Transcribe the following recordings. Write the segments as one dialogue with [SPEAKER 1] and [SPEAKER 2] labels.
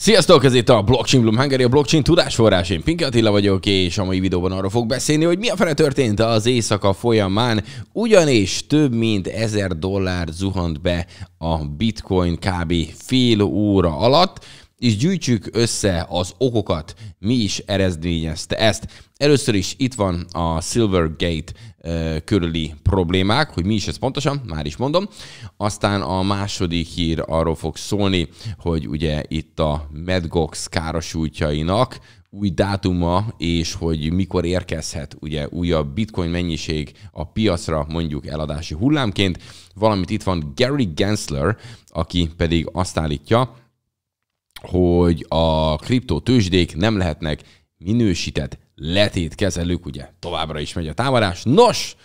[SPEAKER 1] Sziasztok, ez itt a Blockchain Bloom Hungary, a blockchain tudásforrás. Én Pinky Attila vagyok, és a mai videóban arról fog beszélni, hogy mi a fene történt az éjszaka folyamán, ugyanis több mint ezer dollár zuhant be a bitcoin kb. fél óra alatt, és gyűjtsük össze az okokat, mi is eredményezte ezt. Először is itt van a Silvergate körüli problémák, hogy mi is ez pontosan, már is mondom. Aztán a második hír arról fog szólni, hogy ugye itt a Medgox károsultjainak új dátuma, és hogy mikor érkezhet ugye újabb bitcoin mennyiség a piacra mondjuk eladási hullámként, valamint itt van Gary Gensler, aki pedig azt állítja, hogy a kriptotőzsdék nem lehetnek minősített letétkezelők, ugye továbbra is megy a támadás. Nos,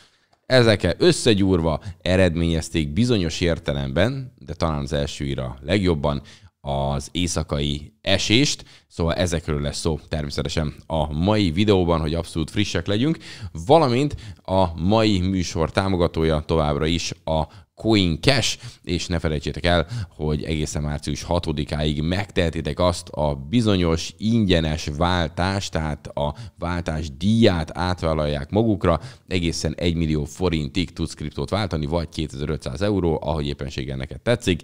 [SPEAKER 1] ezeket összegyúrva eredményezték bizonyos értelemben, de talán az első legjobban, az éjszakai esést, szóval ezekről lesz szó természetesen a mai videóban, hogy abszolút frissek legyünk, valamint a mai műsor támogatója továbbra is a Coin Cash, és ne felejtsétek el, hogy egészen március 6-áig megtehetitek azt a bizonyos ingyenes váltást, tehát a váltás díját átvállalják magukra, egészen 1 millió forintig tudsz kriptót váltani, vagy 2500 euró, ahogy éppenséggel neked tetszik,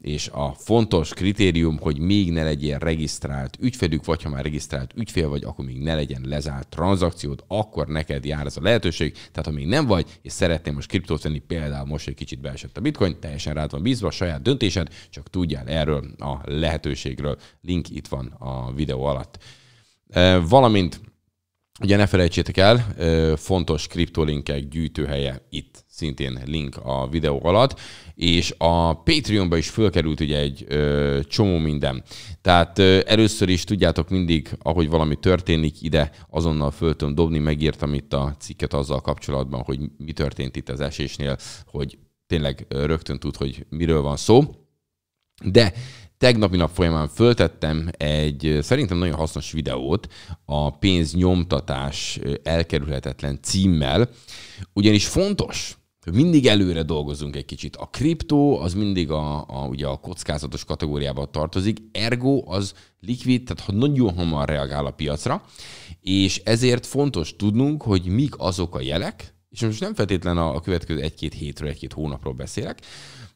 [SPEAKER 1] és a fontos kritérium, hogy még ne legyen regisztrált ügyfelük, vagy ha már regisztrált ügyfél vagy, akkor még ne legyen lezárt tranzakciót, akkor neked jár ez a lehetőség, tehát ha még nem vagy, és szeretném most kriptót venni, például most egy kicsit be beesett a bitcoin, teljesen rád van bízva, saját döntésed, csak tudjál erről a lehetőségről. Link itt van a videó alatt. E, valamint Ugye ne felejtsétek el, e, fontos kriptolinkek gyűjtőhelye itt, szintén link a videó alatt, és a Patreonba is fölkerült ugye egy ö, e, csomó minden. Tehát ö, először is tudjátok mindig, ahogy valami történik ide, azonnal föl tudom dobni, megírtam itt a cikket azzal kapcsolatban, hogy mi történt itt az esésnél, hogy tényleg rögtön tud, hogy miről van szó. De tegnapi nap folyamán föltettem egy szerintem nagyon hasznos videót a pénznyomtatás elkerülhetetlen címmel, ugyanis fontos, hogy mindig előre dolgozunk egy kicsit. A kriptó az mindig a, a, ugye a kockázatos kategóriába tartozik, ergo az likvid, tehát ha nagyon hamar reagál a piacra, és ezért fontos tudnunk, hogy mik azok a jelek, és most nem feltétlen a, a következő egy-két hétről, egy-két hónapról beszélek,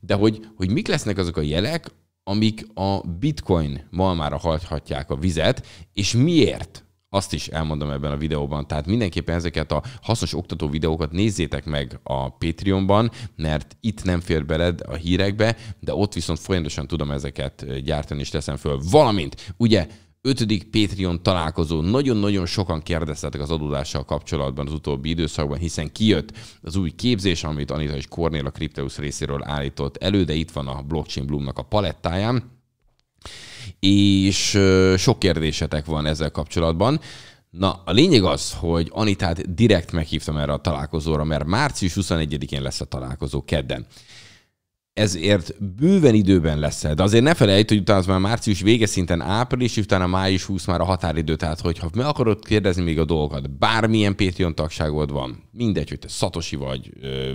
[SPEAKER 1] de hogy, hogy mik lesznek azok a jelek, amik a bitcoin malmára hagyhatják a vizet, és miért? Azt is elmondom ebben a videóban. Tehát mindenképpen ezeket a hasznos oktató videókat nézzétek meg a Patreonban, mert itt nem fér beled a hírekbe, de ott viszont folyamatosan tudom ezeket gyártani és teszem föl. Valamint, ugye ötödik Patreon találkozó. Nagyon-nagyon sokan kérdeztetek az adódással kapcsolatban az utóbbi időszakban, hiszen kijött az új képzés, amit Anita és Kornél a Crypteus részéről állított elő, de itt van a Blockchain Bloomnak a palettáján. És sok kérdésetek van ezzel kapcsolatban. Na, a lényeg az, hogy Anitát direkt meghívtam erre a találkozóra, mert március 21-én lesz a találkozó kedden ezért bőven időben lesz De azért ne felejt, hogy utána az már március vége szinten április, utána május 20 már a határidő. Tehát, hogyha meg akarod kérdezni még a dolgokat, bármilyen Patreon tagságod van, mindegy, hogy te Szatosi vagy,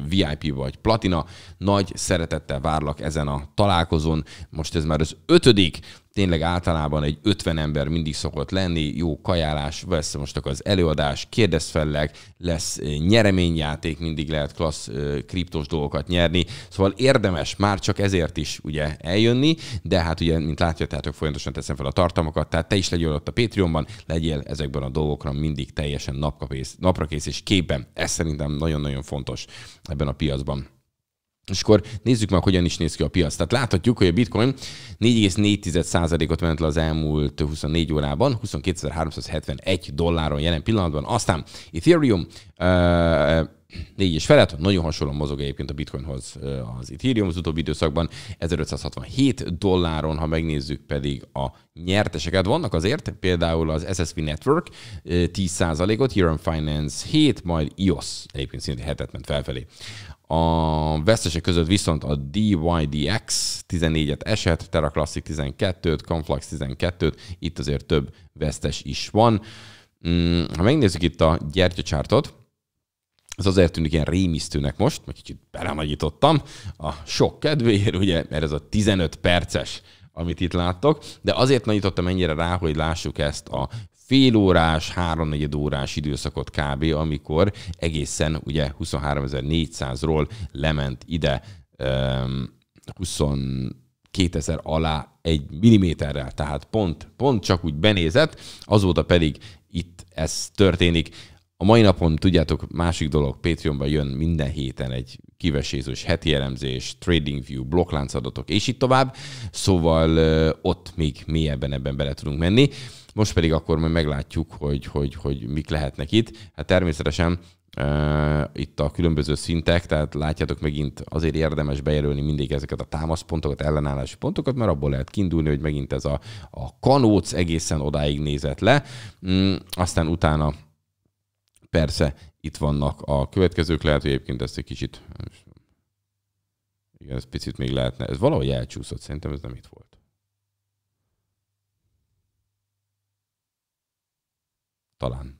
[SPEAKER 1] VIP vagy, Platina, nagy szeretettel várlak ezen a találkozón. Most ez már az ötödik, tényleg általában egy 50 ember mindig szokott lenni, jó kajálás, vesz most az előadás, kérdez felleg, lesz eh, nyereményjáték, mindig lehet klassz eh, kriptos dolgokat nyerni, szóval érdemes már csak ezért is ugye eljönni, de hát ugye, mint látjátok, folyamatosan teszem fel a tartalmakat, tehát te is legyél ott a Patreonban, legyél ezekben a dolgokra mindig teljesen napra kész és képben. Ez szerintem nagyon-nagyon fontos ebben a piacban. És akkor nézzük meg, hogyan is néz ki a piac. Tehát láthatjuk, hogy a bitcoin 4,4%-ot ment le az elmúlt 24 órában, 22.371 dolláron jelen pillanatban. Aztán Ethereum uh, négy és felett, nagyon hasonlóan mozog egyébként a bitcoinhoz az Ethereum az utóbbi időszakban, 1567 dolláron, ha megnézzük pedig a nyerteseket. Vannak azért például az SSV Network 10%-ot, Ethereum Finance 7, majd IOS egyébként szintén hetet ment felfelé. A vesztesek között viszont a DYDX 14-et esett, Terra Classic 12-t, Conflux 12-t, itt azért több vesztes is van. Mm, ha megnézzük itt a gyertyacsártot, ez azért tűnik ilyen rémisztőnek most, mert kicsit belemagyítottam a sok kedvéért, ugye, mert ez a 15 perces amit itt láttok, de azért nagyítottam ennyire rá, hogy lássuk ezt a fél órás, háromnegyed órás időszakot kb., amikor egészen ugye 23.400-ról lement ide um, 20 2000 alá egy milliméterrel, tehát pont, pont csak úgy benézett, azóta pedig itt ez történik. A mai napon, tudjátok, másik dolog, Patreonban jön minden héten egy kivesézős heti elemzés, trading view, blokklánc adatok, és így tovább. Szóval ott még mélyebben ebben bele tudunk menni. Most pedig akkor majd meglátjuk, hogy, hogy, hogy mik lehetnek itt. Hát természetesen itt a különböző szintek, tehát látjátok megint azért érdemes bejelölni mindig ezeket a támaszpontokat, ellenállási pontokat, mert abból lehet kiindulni, hogy megint ez a, a kanóc egészen odáig nézett le, mm, aztán utána Persze, itt vannak a következők, lehet, hogy egyébként ezt egy kicsit... Igen, ez picit még lehetne. Ez valahogy elcsúszott, szerintem ez nem itt volt. Talán.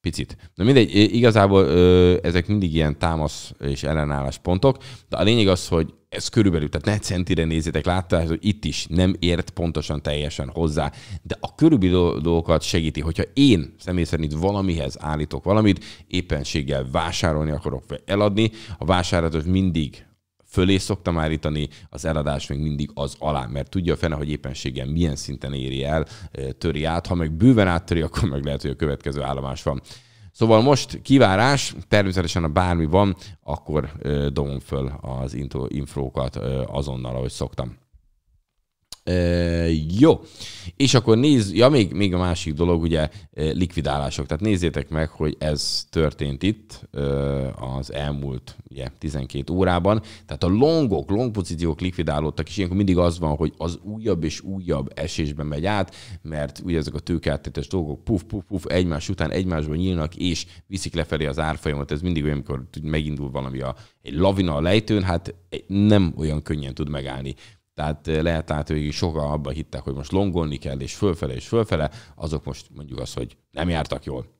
[SPEAKER 1] Picit. Na mindegy, igazából ö, ezek mindig ilyen támasz és ellenállás pontok, de a lényeg az, hogy ez körülbelül, tehát ne centire nézzétek, látta, hogy itt is nem ért pontosan teljesen hozzá, de a körülbelül dolgokat segíti, hogyha én személy szerint valamihez állítok valamit, éppenséggel vásárolni akarok, vagy eladni, a vásárlatot mindig fölé szoktam állítani, az eladás még mindig az alá, mert tudja a fene, hogy éppenséggel milyen szinten éri el, töri át, ha meg bőven áttöri, akkor meg lehet, hogy a következő állomás van. Szóval most kivárás, természetesen a bármi van, akkor dobom föl az infrókat azonnal, ahogy szoktam. E, jó. És akkor nézz, ja, még, még a másik dolog, ugye likvidálások. Tehát nézzétek meg, hogy ez történt itt az elmúlt ugye, 12 órában. Tehát a longok, long pozíciók likvidálódtak, és ilyenkor mindig az van, hogy az újabb és újabb esésben megy át, mert ugye ezek a tőkeáttétes dolgok puf, puf, puf, egymás után egymásban nyílnak, és viszik lefelé az árfolyamat. Ez mindig olyan, amikor megindul valami a, egy lavina a lejtőn, hát nem olyan könnyen tud megállni. Tehát lehet látni, hogy sokan abban hittek, hogy most longolni kell, és fölfele, és fölfele, azok most mondjuk azt, hogy nem jártak jól.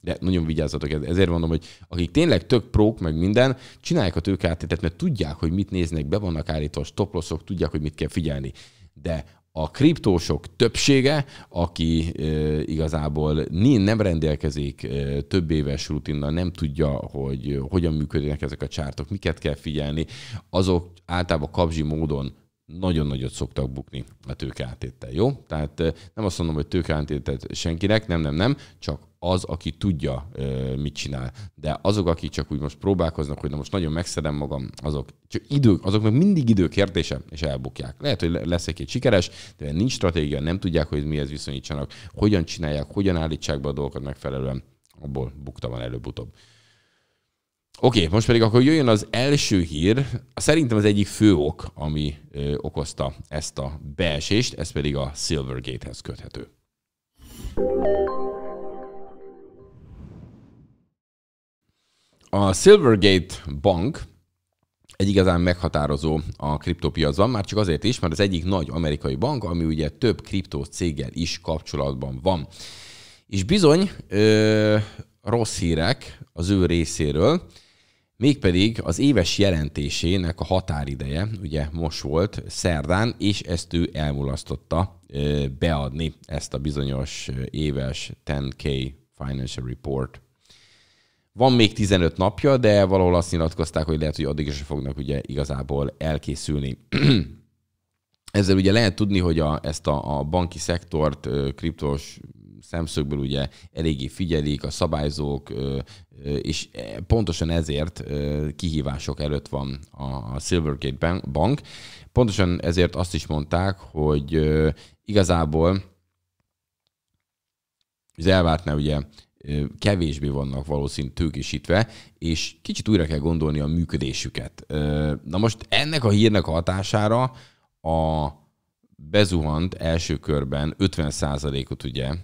[SPEAKER 1] De nagyon vigyázzatok, ezért mondom, hogy akik tényleg tök prók, meg minden, csinálják a tőkeáttétet, mert tudják, hogy mit néznek, be vannak a toploszok, tudják, hogy mit kell figyelni. De a kriptósok többsége, aki e, igazából nem rendelkezik e, több éves rutinnal, nem tudja, hogy hogyan működnek ezek a csártok, miket kell figyelni, azok általában kapzsi módon nagyon nagyot szoktak bukni a tőkeáttétel, jó? Tehát nem azt mondom, hogy tőkeáttételt senkinek, nem, nem, nem, csak az, aki tudja, mit csinál. De azok, akik csak úgy most próbálkoznak, hogy na most nagyon megszedem magam, azok, csak idő, azok meg mindig idő kérdése, és elbukják. Lehet, hogy lesz egy sikeres, de nincs stratégia, nem tudják, hogy mihez viszonyítsanak, hogyan csinálják, hogyan állítsák be a dolgokat megfelelően, abból bukta van előbb-utóbb. Oké, okay, most pedig akkor jöjjön az első hír. Szerintem az egyik fő ok, ami ö, okozta ezt a beesést, ez pedig a Silvergate-hez köthető. A Silvergate Bank egy igazán meghatározó a kriptópiacban, már csak azért is, mert az egyik nagy amerikai bank, ami ugye több kriptó céggel is kapcsolatban van. És bizony, ö, rossz hírek az ő részéről. Mégpedig az éves jelentésének a határideje, ugye most volt szerdán, és ezt ő elmulasztotta beadni, ezt a bizonyos éves 10K Financial Report. Van még 15 napja, de valahol azt nyilatkozták, hogy lehet, hogy addig is fognak ugye igazából elkészülni. Ezzel ugye lehet tudni, hogy a, ezt a, a banki szektort, kriptos szemszögből ugye eléggé figyelik a szabályzók, és e, pontosan ezért kihívások előtt van a Silvergate Bank. Pontosan ezért azt is mondták, hogy igazából az ne ugye kevésbé vannak valószínű tőkésítve, és kicsit újra kell gondolni a működésüket. Na most ennek a hírnek hatására a bezuhant első körben 50%-ot ugye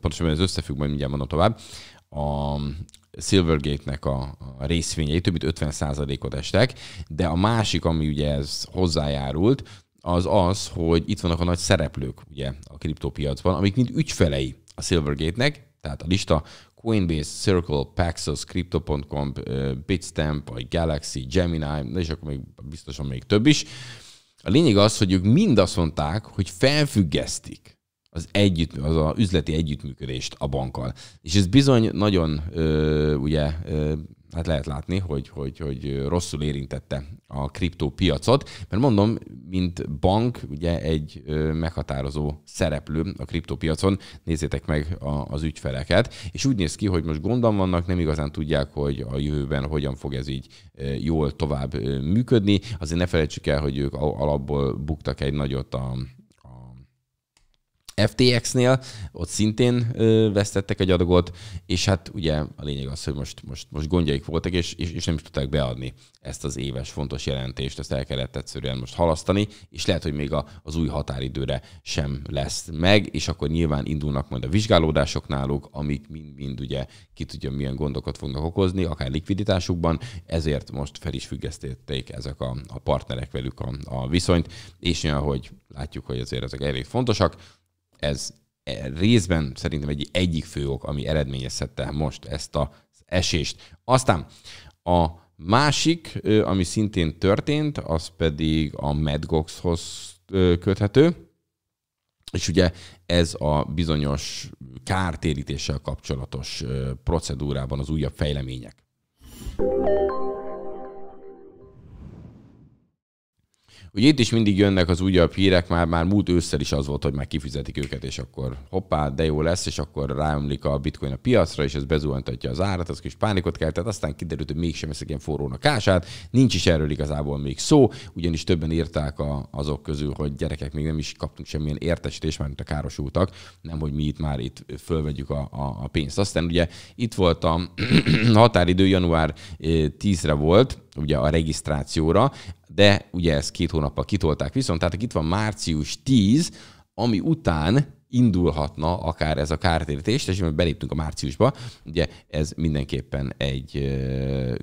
[SPEAKER 1] pontosabban ez összefügg, majd mindjárt mondom tovább, a Silvergate-nek a, részvényei, több mint 50%-ot estek, de a másik, ami ugye ez hozzájárult, az az, hogy itt vannak a nagy szereplők ugye a kriptópiacban, amik mind ügyfelei a Silvergate-nek, tehát a lista Coinbase, Circle, Paxos, Crypto.com, Bitstamp, vagy Galaxy, Gemini, és akkor még biztosan még több is. A lényeg az, hogy ők mind azt mondták, hogy felfüggesztik az, együtt, az a üzleti együttműködést a bankkal. És ez bizony nagyon, ö, ugye, ö, hát lehet látni, hogy, hogy, hogy rosszul érintette a kriptópiacot, mert mondom, mint bank, ugye egy meghatározó szereplő a kriptópiacon, nézzétek meg a, az ügyfeleket, és úgy néz ki, hogy most gondban vannak, nem igazán tudják, hogy a jövőben hogyan fog ez így jól tovább működni. Azért ne felejtsük el, hogy ők alapból buktak egy nagyot a FTX-nél, ott szintén ö, vesztettek egy adagot, és hát ugye a lényeg az, hogy most, most, most gondjaik voltak, és, és, és nem is tudták beadni ezt az éves fontos jelentést, ezt el kellett egyszerűen most halasztani, és lehet, hogy még a, az új határidőre sem lesz meg, és akkor nyilván indulnak majd a vizsgálódások náluk, amik mind-mind ugye ki tudja milyen gondokat fognak okozni, akár likviditásukban, ezért most fel is függesztették ezek a, a partnerek velük a, a viszonyt, és nyilván hogy látjuk, hogy azért ezek elég fontosak, ez e részben szerintem egy egyik fő ok, ami eredményezhette most ezt az esést. Aztán a másik, ami szintén történt, az pedig a Medgoxhoz köthető, és ugye ez a bizonyos kártérítéssel kapcsolatos procedúrában az újabb fejlemények. Ugye itt is mindig jönnek az újabb hírek, már, már múlt ősszel is az volt, hogy már kifizetik őket, és akkor hoppá, de jó lesz, és akkor ráömlik a bitcoin a piacra, és ez bezuhantatja az árat, az kis pánikot keltett, aztán kiderült, hogy mégsem eszik ilyen forrón a kását, nincs is erről igazából még szó, ugyanis többen írták a, azok közül, hogy gyerekek még nem is kaptunk semmilyen értesítést, mert a károsultak, nem, hogy mi itt már itt fölvegyük a, a, a pénzt. Aztán ugye itt volt a határidő, január 10-re eh, volt, ugye a regisztrációra, de ugye ezt két hónappal kitolták viszont, tehát itt van március 10, ami után indulhatna akár ez a kártérítés, és mert beléptünk a márciusba, ugye ez mindenképpen egy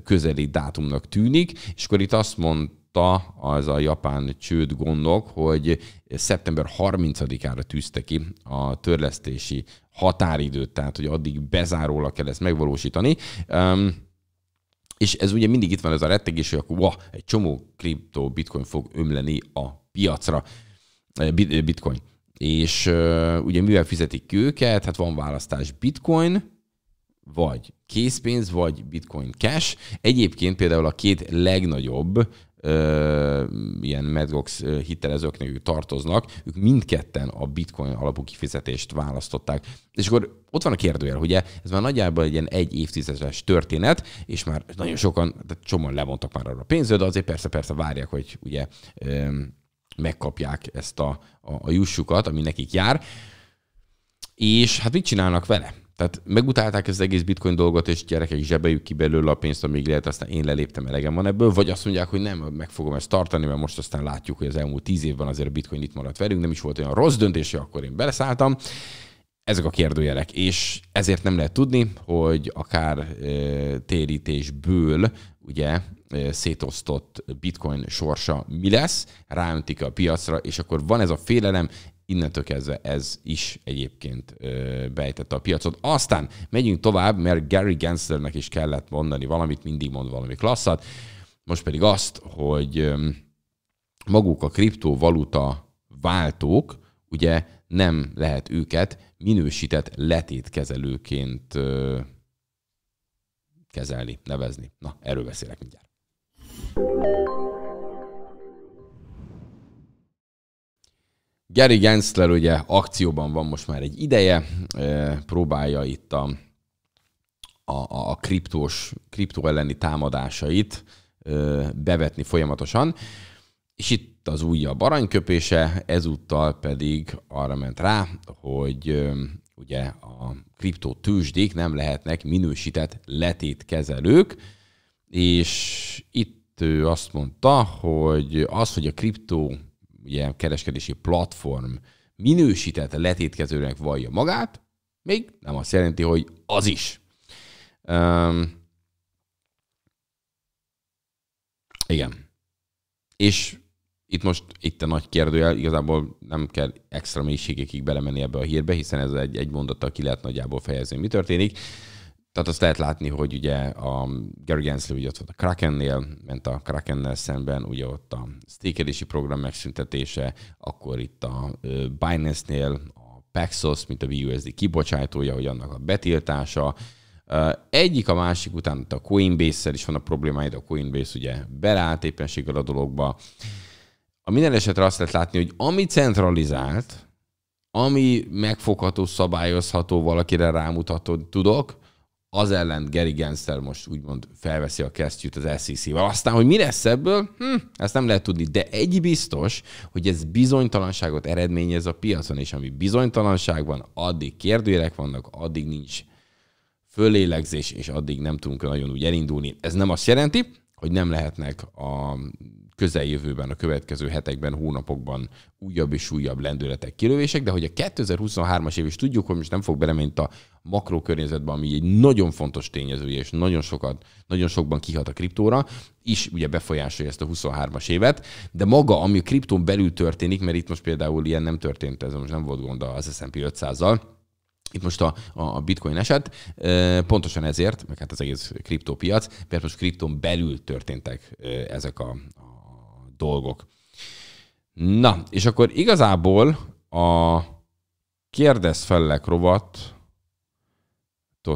[SPEAKER 1] közeli dátumnak tűnik, és akkor itt azt mondta az a japán csőd gondok, hogy szeptember 30-ára tűzte ki a törlesztési határidőt, tehát hogy addig bezárólag kell ezt megvalósítani. Um, és ez ugye mindig itt van ez a rettegés, hogy akkor wow, egy csomó kriptó bitcoin fog ömleni a piacra, eh, eh, bitcoin. És eh, ugye mivel fizetik ki őket? Hát van választás bitcoin, vagy készpénz, vagy bitcoin cash. Egyébként például a két legnagyobb ilyen Medgox hitelezőknek tartoznak, ők mindketten a bitcoin alapú kifizetést választották. És akkor ott van a kérdőjel, ugye ez már nagyjából egy ilyen egy évtizedes történet, és már nagyon sokan, tehát csomóan levontak már arra a pénzről, de azért persze-persze várják, hogy ugye megkapják ezt a, a, a jussukat, ami nekik jár. És hát mit csinálnak vele? Tehát megutálták ezt az egész bitcoin dolgot, és gyerekek zsebejük ki belőle a pénzt, amíg lehet, aztán én leléptem, elegem van ebből, vagy azt mondják, hogy nem, meg fogom ezt tartani, mert most aztán látjuk, hogy az elmúlt tíz évben azért a bitcoin itt maradt velünk, nem is volt olyan rossz döntés, hogy akkor én beleszálltam. Ezek a kérdőjelek, és ezért nem lehet tudni, hogy akár e, térítésből ugye szétosztott bitcoin sorsa mi lesz, ráöntik a piacra, és akkor van ez a félelem, innentől kezdve ez is egyébként bejtette a piacot. Aztán megyünk tovább, mert Gary Genslernek is kellett mondani valamit, mindig mond valami klasszat, most pedig azt, hogy maguk a kriptovaluta váltók, ugye nem lehet őket minősített letétkezelőként kezelni, nevezni. Na, erről beszélek mindjárt. Gary Gensler ugye akcióban van most már egy ideje, próbálja itt a, a, a kriptós, kriptó elleni támadásait bevetni folyamatosan, és itt az újabb aranyköpése, ezúttal pedig arra ment rá, hogy ugye a kriptó tőzsdék nem lehetnek minősített letétkezelők, és itt ő azt mondta, hogy az, hogy a kriptó ugye, kereskedési platform minősített letétkezőnek vallja magát, még nem azt jelenti, hogy az is. Um, igen. És itt most itt a nagy kérdőjel, igazából nem kell extra mélységekig belemenni ebbe a hírbe, hiszen ez egy, egy mondattal ki lehet nagyjából fejezni, mi történik. Tehát azt lehet látni, hogy ugye a Gary Gensler ugye ott volt a Krakennél, ment a Krakennel szemben, ugye ott a sztékelési program megszüntetése, akkor itt a Binance-nél a Paxos, mint a BUSD kibocsátója, hogy annak a betiltása, egyik a másik után a Coinbase-szel is van a problémája a Coinbase ugye belállt éppenséggel a dologba. A minden esetre azt lehet látni, hogy ami centralizált, ami megfogható, szabályozható, valakire rámutatod, tudok, az ellen Gary Gensler most úgymond felveszi a kesztyűt az SEC-vel. Aztán, hogy mi lesz ebből, hm, ezt nem lehet tudni, de egy biztos, hogy ez bizonytalanságot eredményez a piacon, és ami van, addig kérdőjelek vannak, addig nincs fölélegzés, és addig nem tudunk nagyon úgy elindulni. Ez nem azt jelenti, hogy nem lehetnek a közeljövőben, a következő hetekben, hónapokban újabb és újabb lendületek, kilövések, de hogy a 2023-as év is tudjuk, hogy most nem fog belemenni a makrokörnyezetbe, ami egy nagyon fontos tényezője, és nagyon sokat, nagyon sokban kihat a kriptóra, is ugye befolyásolja ezt a 23-as évet, de maga, ami a kriptón belül történik, mert itt most például ilyen nem történt, ez most nem volt gond az S&P 500-zal, itt most a, a bitcoin eset, pontosan ezért, meg hát az egész kriptópiac, mert most kripton belül történtek ezek a, a dolgok. Na, és akkor igazából a kérdez fellek rovatot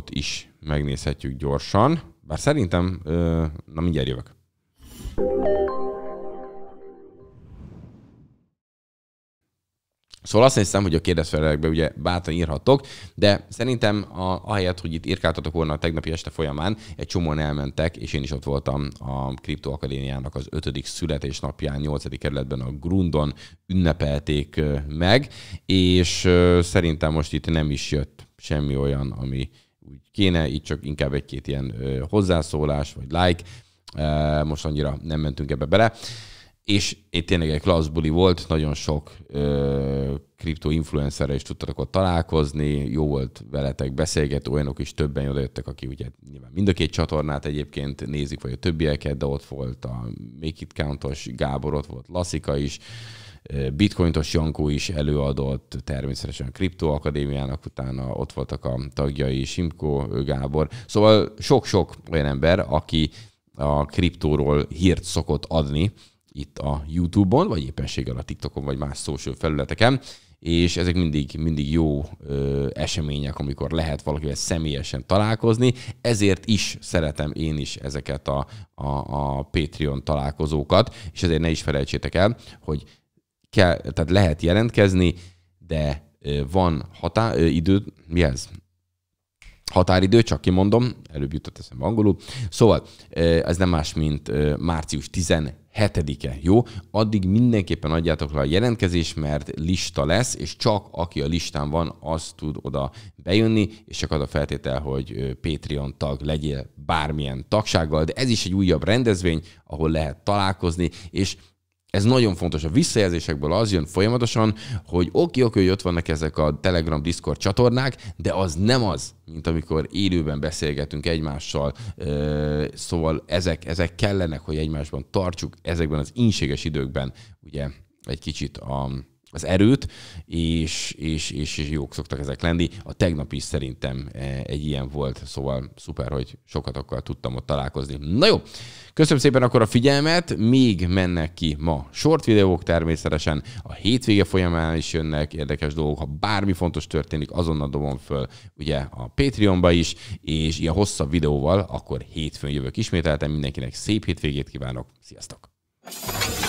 [SPEAKER 1] is megnézhetjük gyorsan, bár szerintem, na mindjárt jövök. Szóval azt hiszem, hogy a kérdezfelelekbe ugye bátran írhatok, de szerintem a, ahelyett, hogy itt írkáltatok volna a tegnapi este folyamán, egy csomóan elmentek, és én is ott voltam a Kripto Akadémiának az ötödik születésnapján, nyolcadik kerületben a Grundon ünnepelték meg, és szerintem most itt nem is jött semmi olyan, ami úgy kéne, itt csak inkább egy-két ilyen hozzászólás, vagy like, most annyira nem mentünk ebbe bele és itt tényleg egy klassz buli volt, nagyon sok kripto influencerre is tudtatok ott találkozni, jó volt veletek beszélgetni, olyanok is többen jöttek aki ugye nyilván mind a két csatornát egyébként nézik, vagy a többieket, de ott volt a Make It Countos Gábor, ott volt Lassika is, Bitcointos Jankó is előadott, természetesen a Kripto Akadémiának utána ott voltak a tagjai, Simko Gábor. Szóval sok-sok olyan ember, aki a kriptóról hírt szokott adni, itt a YouTube-on, vagy éppenséggel a TikTokon, vagy más social felületeken, és ezek mindig, mindig jó ö, események, amikor lehet valakivel személyesen találkozni, ezért is szeretem én is ezeket a, a, a Patreon találkozókat, és ezért ne is felejtsétek el, hogy kell, tehát lehet jelentkezni, de ö, van hatá ö, idő, mi ez? határidő, csak kimondom, előbb jutott eszembe angolul. Szóval ez nem más, mint március 7-e. jó? Addig mindenképpen adjátok le a jelentkezést, mert lista lesz, és csak aki a listán van, az tud oda bejönni, és csak az a feltétel, hogy Patreon tag legyél bármilyen tagsággal, de ez is egy újabb rendezvény, ahol lehet találkozni, és ez nagyon fontos. A visszajelzésekből az jön folyamatosan, hogy oké, oké, hogy ott vannak ezek a Telegram, Discord csatornák, de az nem az, mint amikor élőben beszélgetünk egymással. Szóval ezek, ezek kellenek, hogy egymásban tartsuk ezekben az ínséges időkben ugye egy kicsit a, az erőt, és, és, és, és jók szoktak ezek lenni. A tegnap is szerintem e, egy ilyen volt, szóval szuper, hogy sokat akkor tudtam ott találkozni. Na jó, köszönöm szépen akkor a figyelmet, még mennek ki ma short videók természetesen, a hétvége folyamán is jönnek érdekes dolgok, ha bármi fontos történik, azonnal dobom föl ugye a Patreonba is, és ilyen hosszabb videóval akkor hétfőn jövök ismételten, mindenkinek szép hétvégét kívánok, sziasztok!